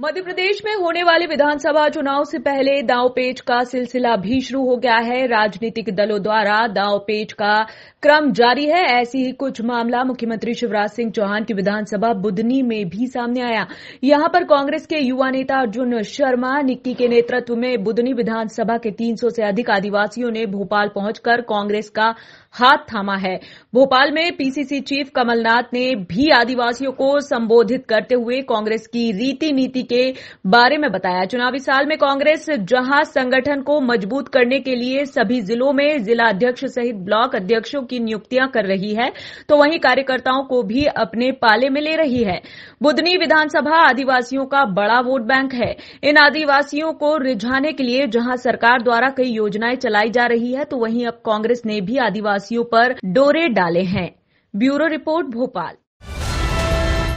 मध्य प्रदेश में होने वाले विधानसभा चुनाव से पहले दांव पेच का सिलसिला भी शुरू हो गया है राजनीतिक दलों द्वारा दांव पेच का क्रम जारी है ऐसी ही कुछ मामला मुख्यमंत्री शिवराज सिंह चौहान की विधानसभा बुदनी में भी सामने आया यहां पर कांग्रेस के युवा नेता अर्जुन शर्मा निक्की के नेतृत्व में बुधनी विधानसभा के 300 से अधिक आदिवासियों ने भोपाल पहुंचकर कांग्रेस का हाथ थामा है भोपाल में पीसीसी चीफ कमलनाथ ने भी आदिवासियों को संबोधित करते हुए कांग्रेस की रीति नीति के बारे में बताया चुनावी साल में कांग्रेस जहां संगठन को मजबूत करने के लिए सभी जिलों में जिला अध्यक्ष सहित ब्लॉक अध्यक्षों की नियुक्तियां कर रही है तो वहीं कार्यकर्ताओं को भी अपने पाले में ले रही है बुधनी विधानसभा आदिवासियों का बड़ा वोट बैंक है इन आदिवासियों को रिझाने के लिए जहां सरकार द्वारा कई योजनाएं चलाई जा रही है तो वहीं अब कांग्रेस ने भी आदिवासियों पर डोरे डाले हैं ब्यूरो रिपोर्ट भोपाल